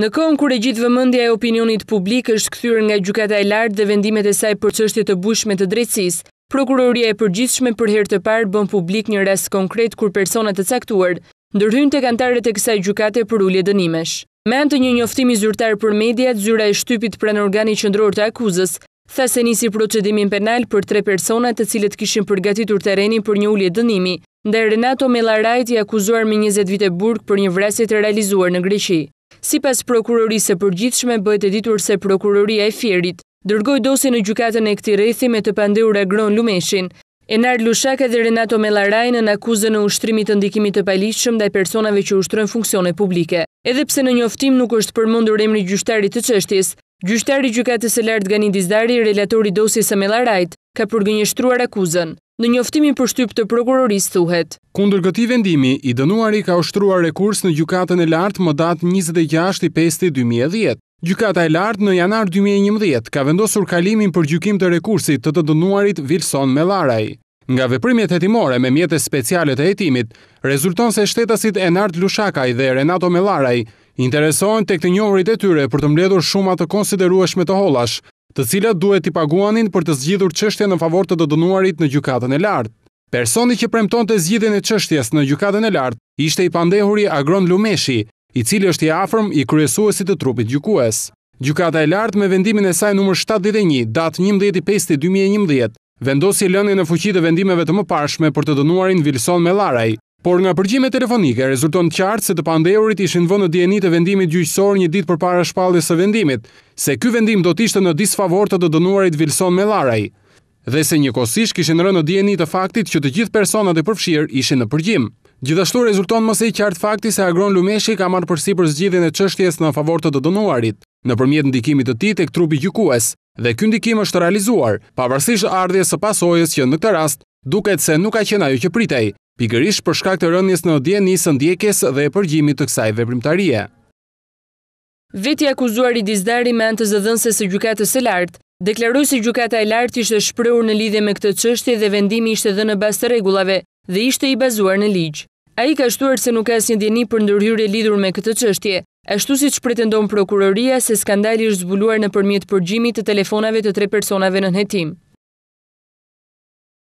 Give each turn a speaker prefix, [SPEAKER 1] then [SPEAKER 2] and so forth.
[SPEAKER 1] Në kohën kur e gjithë vëmendja e opinionit publik është kthyer nga gjykata e lartë dhe vendimet e saj për çështje të bushme të drejtësisë, prokuroria e përgjithshme për herë të parë bën publik një rast konkret kur persona të caktuar ndërhyjn tek antarët e kësaj gjykate për ulje dënimesh. Me anë të një njoftimi zyrtar për mediat, zyra e shtypit pranë organit qendror të akuzës, tha se nisi procedimin penal për tre persona të cilët kishin përgatitur terrenin për një ulje dënimi, ndaj Renato Mellarajt i akuzuar me 20 vite burg për një vrasje të realizuar në Greqi. Si pas prokurorisë e përgjithshme, bëjt e ditur se prokuroria e firit, dërgoj dosi në gjukatën e këti rejthi me të pandeur e gronë lumeshin. Enar Lushaka dhe Renato Melarajnë në akuzën në ushtrimit të ndikimit të palishëm dhe personave që ushtrën funksione publike. Edhe pse në njoftim nuk është përmondur emri gjushtari të qështis, gjushtari gjukatës e lartë gani dizdari i relatori dosi së Melarajt ka përgënjështruar akuzën. Në njoftimin për shtyp të prokuroris thuhet.
[SPEAKER 2] Kundër këti vendimi, i dënuari ka ushtruar rekurs në gjukatën e lartë më datë 26.5.2010. Gjukata e lartë në janar 2011 ka vendosur kalimin për gjukim të rekursit të të dënuarit Wilson Melaraj. Nga veprimjet hetimore me mjetës speciale të hetimit, rezulton se shtetasit Enart Lushakaj dhe Renato Melaraj interesohen tek të njohërit e tyre për të mbledhur shumat të konsiderueshme të holash të cilat duhet i paguanin për të zgjidhur çështjen në favor të dënuarit në gjykatën e lartë. Personi që premtonte zgjidhjen e çështjes në gjykatën e lartë ishte i pandehuri Agron Lumeshi, i cili është i afërm i kryesuesit të trupit gjukues. Gjykata e lartë me vendimin e saj numër 71 datë 15 tetor 2011 vendosi lënien në fuqi të vendimeve të mëparshme për të dënuarin Wilson Melaraj. Por nga përgjime telefonike rezulton qartë se të pandeurit ishin vënë në djeni të vendimit gjyqësor një dit për para shpallës së vendimit, se ky vendim do tishtë në disfavor të të dënuarit Vilson Melaraj, dhe se një kosish kishin rënë në djeni të faktit që të gjithë personat e përfshirë ishin në përgjim. Gjithashtu rezulton mëse i qartë fakti se Agron Lumeshi ka marë përsi për zgjidhin e qështjes në favor të të dënuarit, në përmjet ndikimit të ti të këtrupi gjukues, dhe kjo ndikim është realizuar, pavarësisht ardhjes së pasojës që në këtë rast, duket se nuk ka qenaju që pritej, pikërish për shkak të rënjës në odje njësë ndjekjes dhe e përgjimit të kësaj veprimtarie.
[SPEAKER 1] Veti akuzuar i dizdari me antës dhe dhënse së gjukatës e lartë, deklaru se gjukata e lartë ishte shpërur në lidhe me këtë qështje dhe vendimi ishte dhe në bastë regullave dhe ishte i bazuar në ligjë. A i ka shtuar se nuk asë një djeni për ndërhyre lidhur me këtë qështje, ashtu si që pretendon prokuroria se skandali është zbuluar në përmjet përgjimit të telefonave të tre personave në nëhetim.